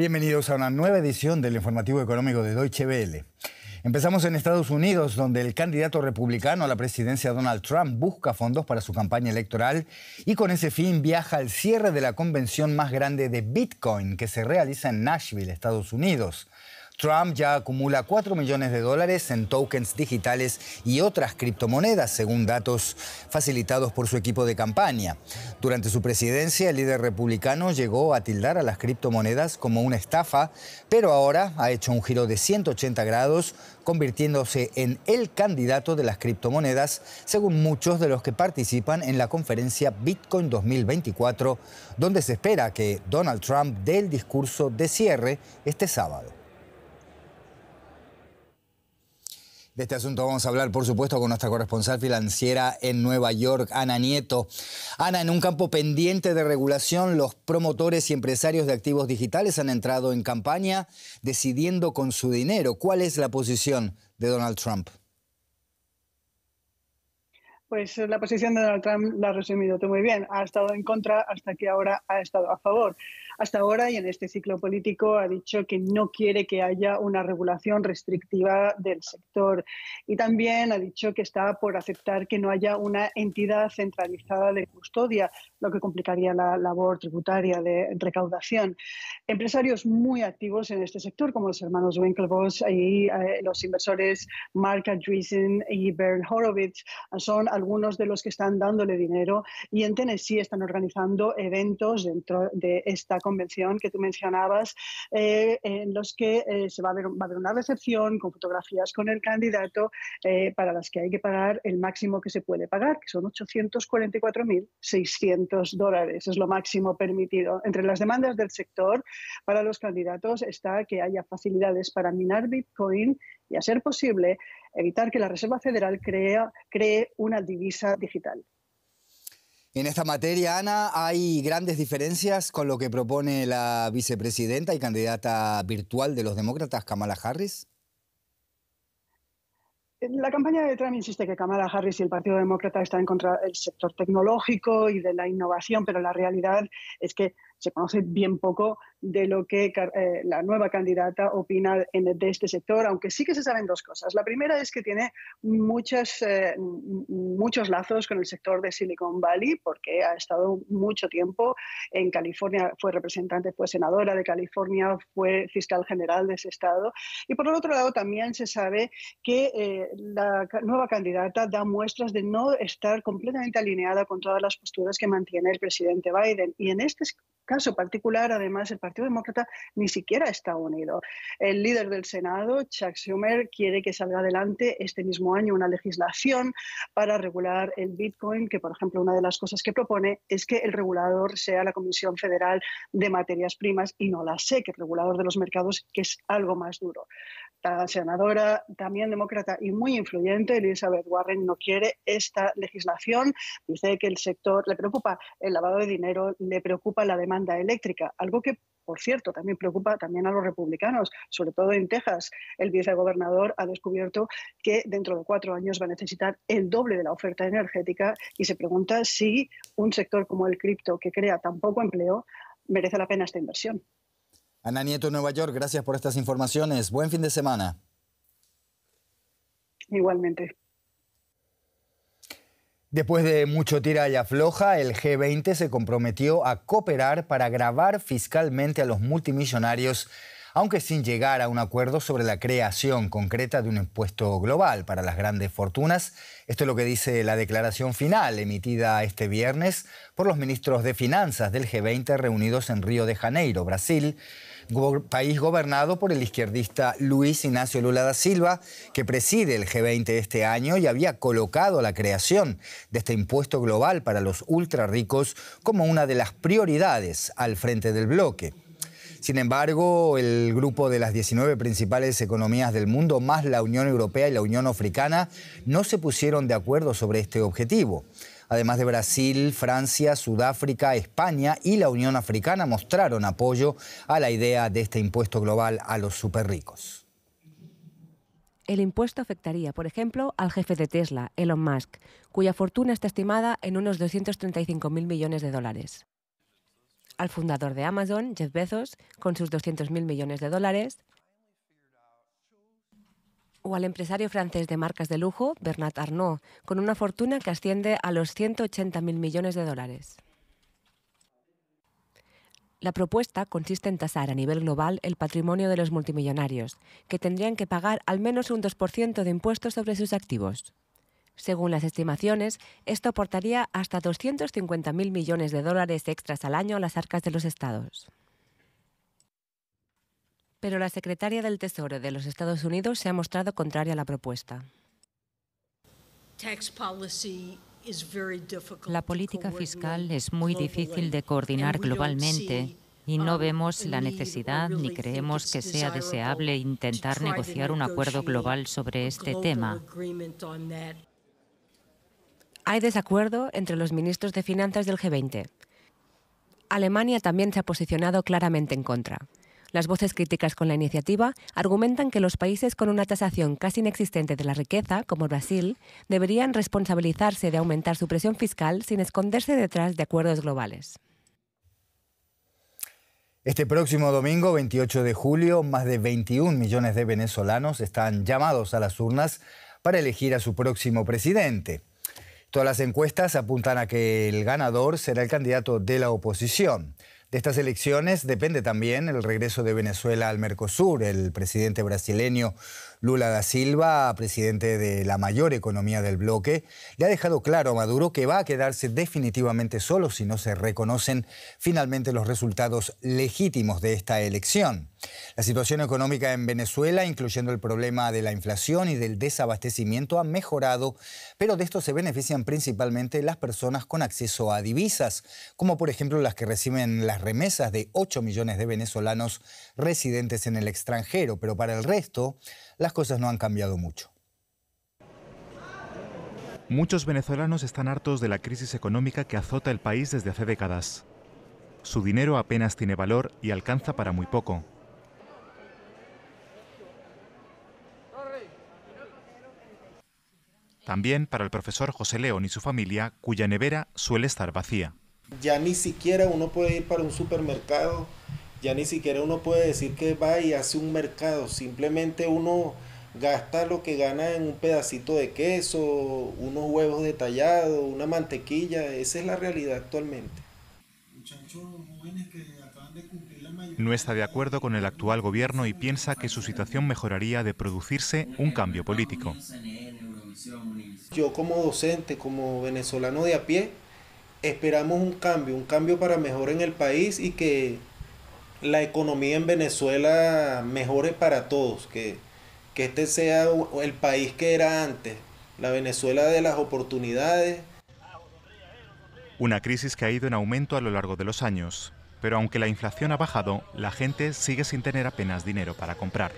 Bienvenidos a una nueva edición del informativo económico de Deutsche Welle. Empezamos en Estados Unidos, donde el candidato republicano a la presidencia Donald Trump busca fondos para su campaña electoral y con ese fin viaja al cierre de la convención más grande de Bitcoin que se realiza en Nashville, Estados Unidos. Trump ya acumula 4 millones de dólares en tokens digitales y otras criptomonedas, según datos facilitados por su equipo de campaña. Durante su presidencia, el líder republicano llegó a tildar a las criptomonedas como una estafa, pero ahora ha hecho un giro de 180 grados, convirtiéndose en el candidato de las criptomonedas, según muchos de los que participan en la conferencia Bitcoin 2024, donde se espera que Donald Trump dé el discurso de cierre este sábado. De este asunto vamos a hablar, por supuesto, con nuestra corresponsal financiera en Nueva York, Ana Nieto. Ana, en un campo pendiente de regulación, los promotores y empresarios de activos digitales han entrado en campaña decidiendo con su dinero. ¿Cuál es la posición de Donald Trump? Pues eh, la posición de Donald Trump la ha resumido tú muy bien. Ha estado en contra hasta que ahora ha estado a favor hasta ahora y en este ciclo político ha dicho que no quiere que haya una regulación restrictiva del sector y también ha dicho que está por aceptar que no haya una entidad centralizada de custodia, lo que complicaría la labor tributaria de recaudación. Empresarios muy activos en este sector, como los hermanos Winklevoss y eh, los inversores Mark Andreessen y Bernd Horowitz, son algunos de los que están dándole dinero y en Tennessee están organizando eventos dentro de esta convención que tú mencionabas, eh, en los que eh, se va a, ver, haber una recepción con fotografías con el candidato eh, para las que hay que pagar el máximo que se puede pagar, que son 844.600 dólares. Es lo máximo permitido. Entre las demandas del sector para los candidatos está que haya facilidades para minar Bitcoin y, a ser posible, evitar que la Reserva Federal crea, cree una divisa digital. En esta materia, Ana, hay grandes diferencias con lo que propone la vicepresidenta y candidata virtual de los demócratas, Kamala Harris. La campaña de Trump insiste que Kamala Harris y el Partido Demócrata están en contra del sector tecnológico y de la innovación, pero la realidad es que se conoce bien poco de lo que eh, la nueva candidata opina de este sector, aunque sí que se saben dos cosas. La primera es que tiene eh, muchos lazos con el sector de Silicon Valley, porque ha estado mucho tiempo en California, fue representante, fue senadora de California, fue fiscal general de ese estado. Y por el otro lado, también se sabe que eh, la nueva candidata da muestras de no estar completamente alineada con todas las posturas que mantiene el presidente Biden. Y en este caso particular, además, el Partido Demócrata ni siquiera está unido. El líder del Senado, Chuck Schumer, quiere que salga adelante este mismo año una legislación para regular el Bitcoin, que por ejemplo una de las cosas que propone es que el regulador sea la Comisión Federal de Materias Primas y no la SEC, el regulador de los mercados, que es algo más duro. La senadora, también demócrata y muy influyente, Elizabeth Warren, no quiere esta legislación. Dice que el sector le preocupa el lavado de dinero, le preocupa la demanda eléctrica, algo que por cierto, también preocupa también a los republicanos, sobre todo en Texas. El vicegobernador ha descubierto que dentro de cuatro años va a necesitar el doble de la oferta energética y se pregunta si un sector como el cripto, que crea tan poco empleo, merece la pena esta inversión. Ana Nieto, Nueva York, gracias por estas informaciones. Buen fin de semana. Igualmente. Después de mucho tira y afloja, el G20 se comprometió a cooperar para grabar fiscalmente a los multimillonarios, aunque sin llegar a un acuerdo sobre la creación concreta de un impuesto global para las grandes fortunas. Esto es lo que dice la declaración final emitida este viernes por los ministros de Finanzas del G20 reunidos en Río de Janeiro, Brasil país gobernado por el izquierdista Luis Ignacio Lula da Silva, que preside el G20 este año y había colocado la creación de este impuesto global para los ricos como una de las prioridades al frente del bloque. Sin embargo, el grupo de las 19 principales economías del mundo, más la Unión Europea y la Unión Africana, no se pusieron de acuerdo sobre este objetivo. Además de Brasil, Francia, Sudáfrica, España y la Unión Africana mostraron apoyo a la idea de este impuesto global a los superricos. El impuesto afectaría, por ejemplo, al jefe de Tesla, Elon Musk, cuya fortuna está estimada en unos 235.000 millones de dólares al fundador de Amazon, Jeff Bezos, con sus 200.000 millones de dólares, o al empresario francés de marcas de lujo, Bernard Arnault, con una fortuna que asciende a los 180.000 millones de dólares. La propuesta consiste en tasar a nivel global el patrimonio de los multimillonarios, que tendrían que pagar al menos un 2% de impuestos sobre sus activos. Según las estimaciones, esto aportaría hasta 250.000 millones de dólares extras al año a las arcas de los estados. Pero la secretaria del Tesoro de los Estados Unidos se ha mostrado contraria a la propuesta. La política fiscal es muy difícil de coordinar globalmente y no um, vemos la necesidad ni creemos que sea deseable intentar negociar un acuerdo global sobre este tema. Hay desacuerdo entre los ministros de Finanzas del G20. Alemania también se ha posicionado claramente en contra. Las voces críticas con la iniciativa argumentan que los países con una tasación casi inexistente de la riqueza, como Brasil, deberían responsabilizarse de aumentar su presión fiscal sin esconderse detrás de acuerdos globales. Este próximo domingo, 28 de julio, más de 21 millones de venezolanos están llamados a las urnas para elegir a su próximo presidente. Todas las encuestas apuntan a que el ganador será el candidato de la oposición de estas elecciones depende también el regreso de Venezuela al Mercosur. El presidente brasileño Lula da Silva, presidente de la mayor economía del bloque, le ha dejado claro a Maduro que va a quedarse definitivamente solo si no se reconocen finalmente los resultados legítimos de esta elección. La situación económica en Venezuela, incluyendo el problema de la inflación y del desabastecimiento, ha mejorado, pero de esto se benefician principalmente las personas con acceso a divisas, como por ejemplo las que reciben las remesas de 8 millones de venezolanos residentes en el extranjero, pero para el resto, las cosas no han cambiado mucho. Muchos venezolanos están hartos de la crisis económica que azota el país desde hace décadas. Su dinero apenas tiene valor y alcanza para muy poco. También para el profesor José León y su familia, cuya nevera suele estar vacía. Ya ni siquiera uno puede ir para un supermercado ya ni siquiera uno puede decir que va y hace un mercado, simplemente uno gasta lo que gana en un pedacito de queso, unos huevos detallados, una mantequilla, esa es la realidad actualmente. No está de acuerdo con el actual gobierno y piensa que su situación mejoraría de producirse un cambio político. Yo como docente, como venezolano de a pie, esperamos un cambio, un cambio para mejor en el país y que la economía en Venezuela mejore para todos, que, que este sea el país que era antes, la Venezuela de las oportunidades. Una crisis que ha ido en aumento a lo largo de los años, pero aunque la inflación ha bajado, la gente sigue sin tener apenas dinero para comprar.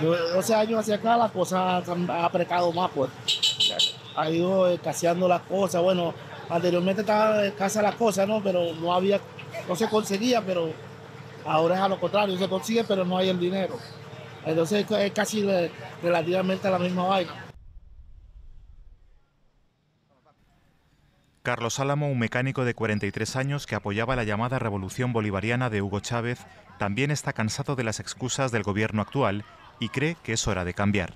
De 12 años hacia acá ...las cosas ha apretado más, pues. Ha ido escaseando las cosas. Bueno, anteriormente estaba escasa las cosas ¿no? Pero no había no se conseguía, pero ahora es a lo contrario, se consigue, pero no hay el dinero. Entonces es casi relativamente la misma vaina. Carlos Álamo, un mecánico de 43 años que apoyaba la llamada revolución bolivariana de Hugo Chávez, también está cansado de las excusas del gobierno actual y cree que es hora de cambiar.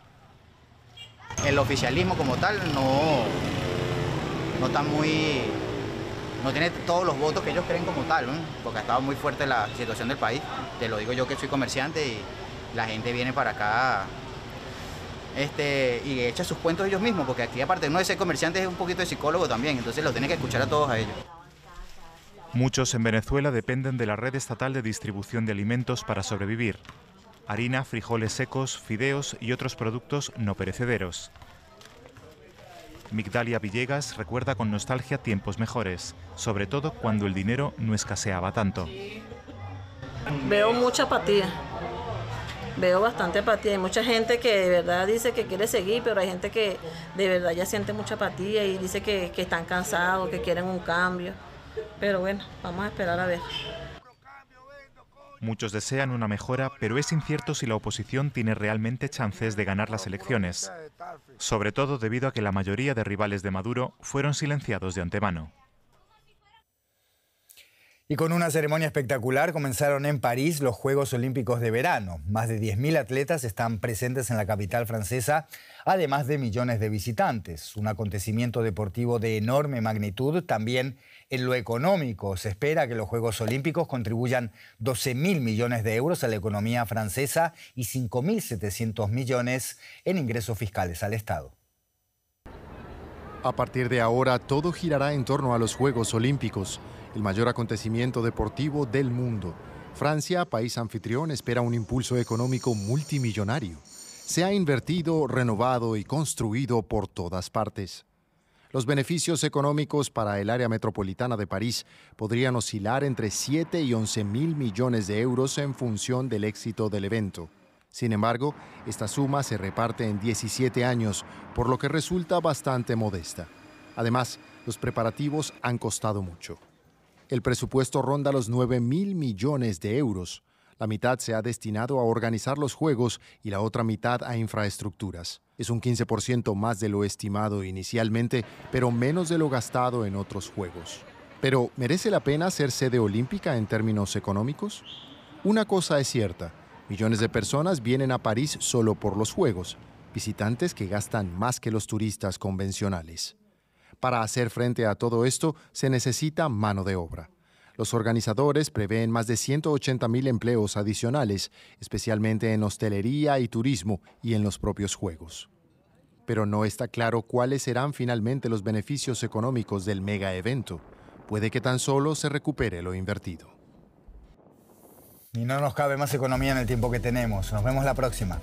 El oficialismo como tal no, no está muy no tiene todos los votos que ellos creen como tal, porque ha estado muy fuerte la situación del país. Te lo digo yo que soy comerciante y la gente viene para acá este, y echa sus cuentos ellos mismos, porque aquí aparte uno de ser comerciante es un poquito de psicólogo también, entonces lo tiene que escuchar a todos a ellos. Muchos en Venezuela dependen de la red estatal de distribución de alimentos para sobrevivir. Harina, frijoles secos, fideos y otros productos no perecederos. Migdalia Villegas recuerda con nostalgia tiempos mejores, sobre todo cuando el dinero no escaseaba tanto. Veo mucha apatía, veo bastante apatía. Hay mucha gente que de verdad dice que quiere seguir, pero hay gente que de verdad ya siente mucha apatía y dice que, que están cansados, que quieren un cambio. Pero bueno, vamos a esperar a ver. Muchos desean una mejora, pero es incierto si la oposición tiene realmente chances de ganar las elecciones, sobre todo debido a que la mayoría de rivales de Maduro fueron silenciados de antemano. Y con una ceremonia espectacular comenzaron en París los Juegos Olímpicos de verano. Más de 10.000 atletas están presentes en la capital francesa, además de millones de visitantes. Un acontecimiento deportivo de enorme magnitud. También en lo económico se espera que los Juegos Olímpicos contribuyan 12.000 millones de euros a la economía francesa y 5.700 millones en ingresos fiscales al Estado. A partir de ahora, todo girará en torno a los Juegos Olímpicos, el mayor acontecimiento deportivo del mundo. Francia, país anfitrión, espera un impulso económico multimillonario. Se ha invertido, renovado y construido por todas partes. Los beneficios económicos para el área metropolitana de París podrían oscilar entre 7 y 11 mil millones de euros en función del éxito del evento. Sin embargo, esta suma se reparte en 17 años, por lo que resulta bastante modesta. Además, los preparativos han costado mucho. El presupuesto ronda los 9 mil millones de euros. La mitad se ha destinado a organizar los Juegos y la otra mitad a infraestructuras. Es un 15% más de lo estimado inicialmente, pero menos de lo gastado en otros Juegos. Pero, ¿merece la pena ser sede olímpica en términos económicos? Una cosa es cierta, Millones de personas vienen a París solo por los Juegos, visitantes que gastan más que los turistas convencionales. Para hacer frente a todo esto se necesita mano de obra. Los organizadores prevén más de 180.000 empleos adicionales, especialmente en hostelería y turismo y en los propios Juegos. Pero no está claro cuáles serán finalmente los beneficios económicos del mega evento. Puede que tan solo se recupere lo invertido. Y no nos cabe más economía en el tiempo que tenemos. Nos vemos la próxima.